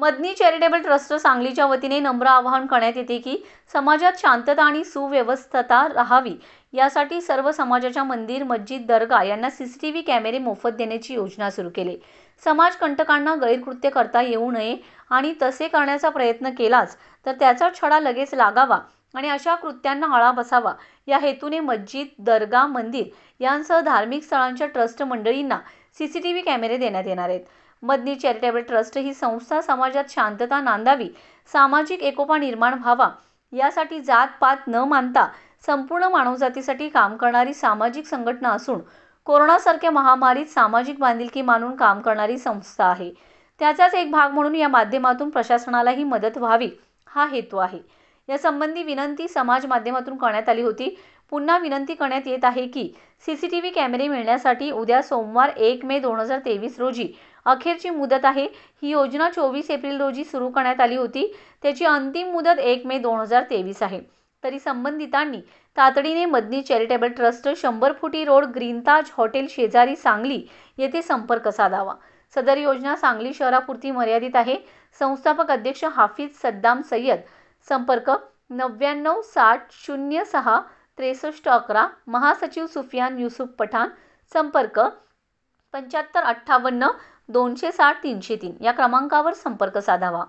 मदनी charitable trust सांगलीच्या वतीने नम्र आवाहन करण्यात येते की समाजात शांतता आणि सुव्यवस्थता राहावी यासाठी सर्व समाजाच्या मंदिर मस्जिद दर्गा यांना सी सी टी व्ही कॅमेरे मोफत देण्याची योजना सुरू केली कंटकांना गैरकृत्य करता येऊ नये आणि तसे करण्याचा प्रयत्न केलाच तर त्याचा छडा लगेच लागावा आणि अशा कृत्यांना आळा बसावा या हेतूने मस्जिद दर्गा मंदिर यांसह धार्मिक स्थळांच्या ट्रस्ट मंडळींना सी सी टी व्ही कॅमेरे देण्यात येणार आहेत मदनी चॅरिटेबल ट्रस्ट ही संस्था समाजात शांतता नांदावी सामाजिक एकोपा निर्माण व्हावा यासाठी जात पात न मानता संपूर्ण मानवजातीसाठी काम करणारी सामाजिक संघटना असून कोरोनासारख्या महामारीत सामाजिक बांधिलकी मानून काम करणारी संस्था आहे त्याचाच एक भाग म्हणून या माध्यमातून प्रशासनालाही मदत व्हावी हा हेतू आहे यासंबंधी विनंती समाज माध्यमातून करण्यात आली होती पुन्हा विनंती करण्यात येत आहे की सी सी टी व्ही कॅमेरे मिळण्यासाठी उद्या सोमवार एक मे दोन हजार तेवीस रोजी अखेरची मुदत आहे ही योजना चोवीस एप्रिल रोजी सुरू करण्यात आली होती त्याची अंतिम मुदत एक मे दोन हजार तेवीस आहे तरी संबंधितांनी तातडीने मदनी चॅरिटेबल ट्रस्ट शंभर फुटी रोड ग्रीनताज हॉटेल शेजारी सांगली येथे संपर्क साधावा सदर योजना सांगली शहरापुरती मर्यादित आहे संस्थापक अध्यक्ष हाफिज सद्दाम सय्यद संपर्क नव्याण्णव साठ शून्य सहा त्रेसष्ट अकरा महासचिव सुफियान युसुफ पठाण संपर्क पंच्याहत्तर अठ्ठावन्न दोनशे साठ तीनशे तीन या क्रमांकावर संपर्क साधावा